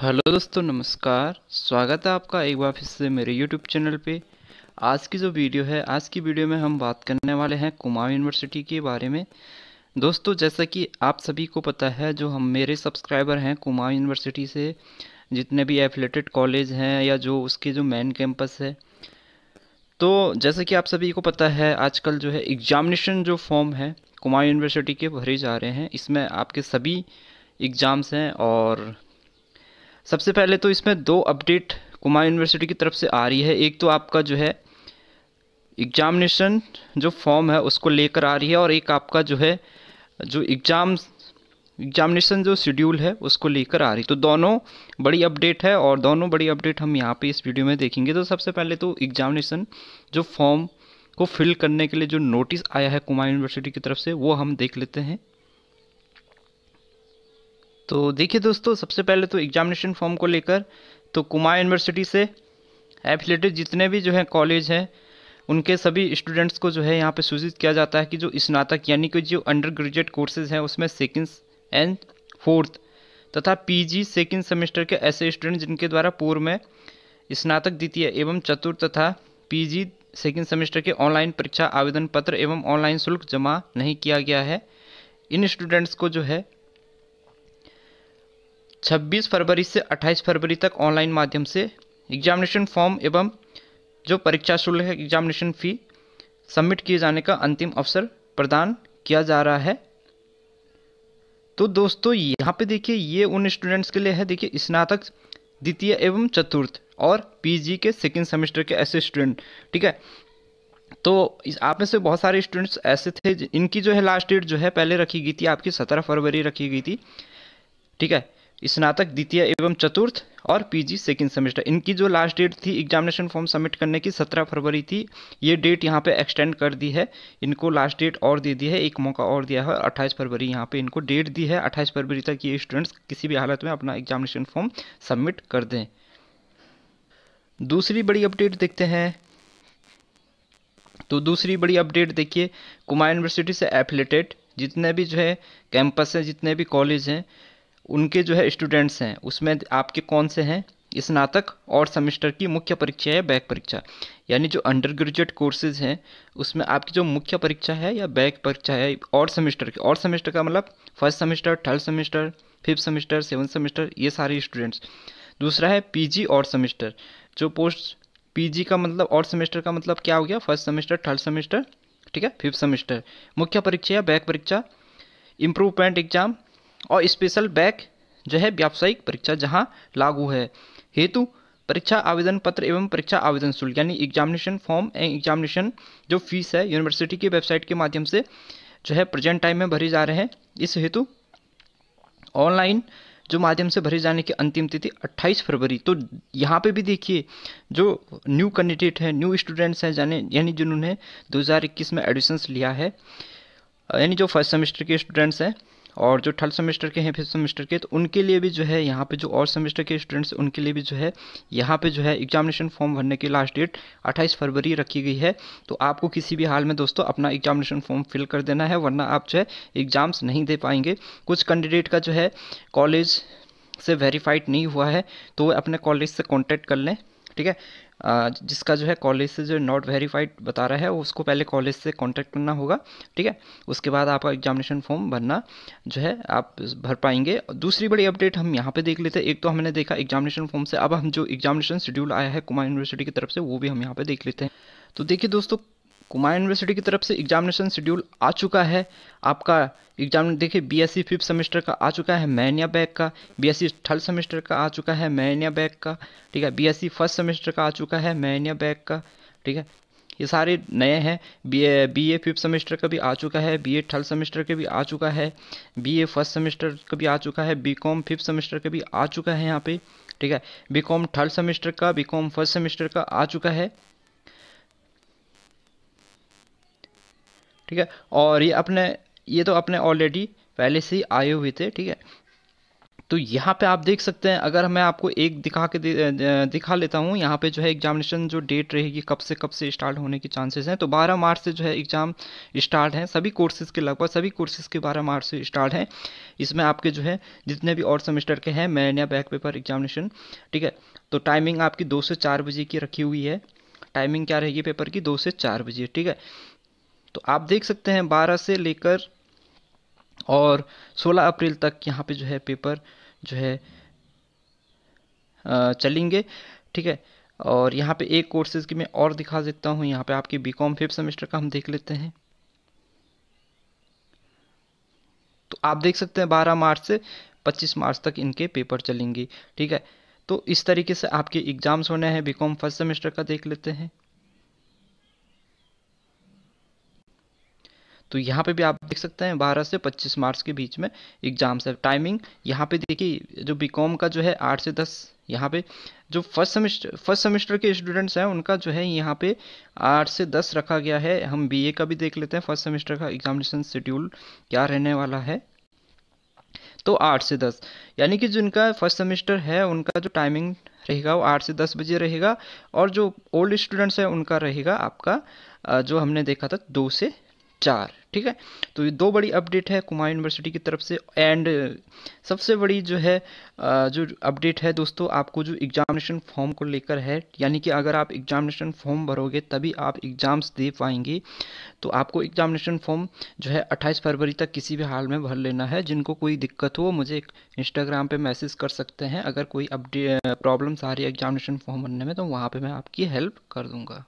hello दोस्तों नमस्कार स्वागत है आपका एक बार फिर से मेरे यूट्यूब चैनल पे आज की जो वीडियो है आज की वीडियो में हम बात करने वाले हैं कुमार यूनिवर्सिटी के बारे में दोस्तों जैसा कि आप सभी को पता है जो हम मेरे सब्सक्राइबर हैं कुमार यूनिवर्सिटी से जितने भी एफिलेटेड कॉलेज हैं या जो उसके जो मेन कैंपस है तो जैसे कि आप सभी को पता है आजकल जो है एग्जामिनेशन जो फॉर्म है कुमार यूनिवर्सिटी के भरे जा रहे हैं इसमें आपके सभी एग्ज़ाम्स हैं और सबसे पहले तो इसमें दो अपडेट कुमार यूनिवर्सिटी की तरफ से आ रही है एक तो आपका जो है एग्जामिनेशन जो फॉर्म है उसको लेकर आ रही है और एक आपका जो है जो एग्ज़ाम एग्जामिनेशन जो शेड्यूल है उसको लेकर आ रही तो दोनों बड़ी अपडेट है और दोनों बड़ी अपडेट हम यहाँ पे इस वीडियो में देखेंगे तो सबसे पहले तो एग्जामिनेशन जो फॉर्म को फिल करने के लिए जो नोटिस आया है कुमार यूनिवर्सिटी की तरफ से वो हम देख लेते हैं तो देखिए दोस्तों सबसे पहले तो एग्जामिनेशन फॉर्म को लेकर तो कुमार यूनिवर्सिटी से एफिलेटेड जितने भी जो है कॉलेज हैं उनके सभी स्टूडेंट्स को जो है यहाँ पे सूचित किया जाता है कि जो स्नातक यानी कि जो अंडर ग्रेजुएट कोर्सेज हैं उसमें सेकेंड एंड फोर्थ तथा पीजी सेकेंड सेमेस्टर के ऐसे स्टूडेंट जिनके द्वारा पूर्व में स्नातक द्वितीय एवं चतुर्थ तथा पी सेकेंड सेमेस्टर के ऑनलाइन परीक्षा आवेदन पत्र एवं ऑनलाइन शुल्क जमा नहीं किया गया है इन स्टूडेंट्स को जो है 26 फरवरी से 28 फरवरी तक ऑनलाइन माध्यम से एग्जामिनेशन फॉर्म एवं जो परीक्षा शुल्क है एग्जामिनेशन फ़ी सबमिट किए जाने का अंतिम अवसर प्रदान किया जा रहा है तो दोस्तों यहाँ पे देखिए ये उन स्टूडेंट्स के लिए है देखिए स्नातक द्वितीय एवं चतुर्थ और पीजी के सेकेंड सेमेस्टर के ऐसे स्टूडेंट ठीक है तो इस आप में से बहुत सारे स्टूडेंट्स ऐसे थे इनकी जो है लास्ट डेट जो है पहले रखी गई थी आपकी सत्रह फरवरी रखी गई थी ठीक है स्नातक द्वितीय एवं चतुर्थ और पीजी सेकंड सेमेस्टर इनकी जो लास्ट डेट थी एग्जामिनेशन फॉर्म सबमिट करने की सत्रह फरवरी थी ये डेट यहाँ पे एक्सटेंड कर दी है इनको लास्ट डेट और दे दी है एक मौका और दिया है 28 फरवरी यहाँ पे इनको डेट दी है 28 फरवरी तक ये स्टूडेंट्स किसी भी हालत में अपना एग्जामिनेशन फॉर्म सबमिट कर दें दूसरी बड़ी अपडेट देखते हैं तो दूसरी बड़ी अपडेट देखिए कुमार यूनिवर्सिटी से एफिलेटेड जितने भी जो है कैंपस हैं जितने भी कॉलेज हैं उनके जो है स्टूडेंट्स हैं उसमें आपके कौन से हैं स्नातक और सेमिस्टर की मुख्य परीक्षा या बैक परीक्षा यानी जो अंडर ग्रेजुएट कोर्सेज हैं उसमें आपकी जो मुख्य परीक्षा है या बैक परीक्षा है और सेमिस्टर की और सेमेस्टर का मतलब first semester third semester fifth semester seven semester ये सारे स्टूडेंट्स दूसरा है पी और सेमेस्टर जो पोस्ट पी का मतलब और सेमेस्टर का मतलब क्या हो गया फर्स्ट सेमेस्टर थर्ड सेमेस्टर ठीक है फिफ्थ सेमेस्टर मुख्य परीक्षा या बैक परीक्षा इम्प्रूवमेंट एग्जाम और स्पेशल बैक जो है व्यावसायिक परीक्षा जहाँ लागू है हेतु परीक्षा आवेदन पत्र एवं परीक्षा आवेदन शुल्क यानी एग्जामिनेशन फॉर्म एंड एग्जामिनेशन जो फीस है यूनिवर्सिटी की वेबसाइट के माध्यम से जो है प्रेजेंट टाइम में भरे जा रहे हैं इस हेतु ऑनलाइन जो माध्यम से भरे जाने की अंतिम तिथि 28 फरवरी तो यहाँ पे भी देखिए जो न्यू कैंडिडेट हैं न्यू स्टूडेंट्स हैं जाने यानी जिन्होंने 2021 में एडमिशन्स लिया है यानी जो फर्स्ट सेमेस्टर के स्टूडेंट्स हैं और जो थर्ड सेमेस्टर के हैं फिफ्थ सेमेस्टर के तो उनके लिए भी जो है यहाँ पे जो और सेमेस्टर के स्टूडेंट्स उनके लिए भी जो है यहाँ पे जो है एग्जामिनेशन फॉर्म भरने की लास्ट डेट 28 फरवरी रखी गई है तो आपको किसी भी हाल में दोस्तों अपना एग्जामिनेशन फॉर्म फिल कर देना है वरना आप जो है एग्ज़ाम्स नहीं दे पाएंगे कुछ कैंडिडेट का जो है कॉलेज से वेरीफाइड नहीं हुआ है तो अपने कॉलेज से कॉन्टैक्ट कर लें ठीक है जिसका जो है कॉलेज से जो नॉट वेरीफाइड बता रहा है उसको पहले कॉलेज से कॉन्टैक्ट करना होगा ठीक है उसके बाद आपका एग्जामिनेशन फॉर्म भरना जो है आप भर पाएंगे दूसरी बड़ी अपडेट हम यहाँ पे देख लेते हैं एक तो हमने देखा एग्जामिनेशन फॉर्म से अब हम जो एग्जामिनेशन शेड्यूल आया है कुमार यूनिवर्सिटी की तरफ से वो भी हम यहाँ पे देख लेते हैं तो देखिए दोस्तों कुमार यूनिवर्सिटी की तरफ से एग्जामिनेशन शेड्यूल आ चुका है आपका एग्जाम देखिए बीएससी फिफ्थ सेमेस्टर का आ चुका है मैनिया बैग का बीएससी थर्ड सेमेस्टर का आ चुका है मैनिया बैग का ठीक है बीएससी फर्स्ट सेमेस्टर का आ चुका है मैनिया बैग का ठीक है ये सारे नए हैं B A B A fifth semester का भी आ चुका है बी ए थर्ड सेमेस्टर का भी आ चुका है बी ए फर्स्ट सेमेस्टर का भी आ चुका है बी कॉम फिफ्थ सेमेस्टर का भी आ चुका है यहाँ पे ठीक है बी कॉम थर्ड सेमेस्टर का बी कॉम फर्स्ट सेमेस्टर का आ चुका है ठीक है और ये अपने ये तो अपने ऑलरेडी पहले से ही आए हुए थे ठीक है तो यहाँ पे आप देख सकते हैं अगर मैं आपको एक दिखा के दिखा लेता हूँ यहाँ पे जो है एग्जामिनेशन जो डेट रहेगी कब से कब से स्टार्ट होने के चांसेस हैं तो 12 मार्च से जो है एग्ज़ाम स्टार्ट हैं सभी कोर्सेज़ के लगभग सभी कोर्सेज़ के 12 मार्च से स्टार्ट हैं इसमें आपके जो है जितने भी और सेमेस्टर के हैं मैन या बैक पेपर एग्जामिनेशन ठीक है तो टाइमिंग आपकी दो से चार बजे की रखी हुई है टाइमिंग क्या रहेगी पेपर की दो से चार बजे ठीक है तो आप देख सकते हैं 12 से लेकर और 16 अप्रैल तक यहाँ पे जो है पेपर जो है चलेंगे ठीक है और यहाँ पे एक कोर्सेज की मैं और दिखा देता हूँ यहाँ पे आपकी बीकॉम कॉम फिफ्थ सेमेस्टर का हम देख लेते हैं तो आप देख सकते हैं 12 मार्च से 25 मार्च तक इनके पेपर चलेंगे ठीक है तो इस तरीके से आपके एग्ज़ाम्स होने हैं बी कॉम फर्स्ट सेमेस्टर का देख लेते हैं तो यहाँ पे भी आप देख सकते हैं 12 से 25 मार्च के बीच में एग्ज़ाम्स है टाइमिंग यहाँ पे देखिए जो बीकॉम का जो है 8 से 10 यहाँ पे जो फर्स्ट सेमेस्टर फर्स्ट सेमेस्टर के स्टूडेंट्स हैं उनका जो है यहाँ पे आठ से दस रखा गया है हम बीए का भी देख लेते हैं फर्स्ट सेमेस्टर का एग्जामिनेशन शेड्यूल क्या रहने वाला है तो आठ से दस यानी कि जिनका फर्स्ट सेमेस्टर है उनका जो टाइमिंग रहेगा वो आठ से दस बजे रहेगा और जो ओल्ड स्टूडेंट्स हैं उनका रहेगा आपका जो हमने देखा था दो से चार ठीक है तो ये दो बड़ी अपडेट है कुमार यूनिवर्सिटी की तरफ से एंड सबसे बड़ी जो है जो अपडेट है दोस्तों आपको जो एग्जामिनेशन फॉर्म को लेकर है यानी कि अगर आप एग्जामिनेशन फॉर्म भरोगे तभी आप एग्ज़ाम्स दे पाएंगे तो आपको एग्जामिनेशन फॉर्म जो है 28 फरवरी तक किसी भी हाल में भर लेना है जिनको कोई दिक्कत हो मुझे इंस्टाग्राम पर मैसेज कर सकते हैं अगर कोई अपडे प्रॉब्लम्स आ रही है एग्जामिनेशन फॉर्म भरने में तो वहाँ पर मैं आपकी हेल्प कर दूँगा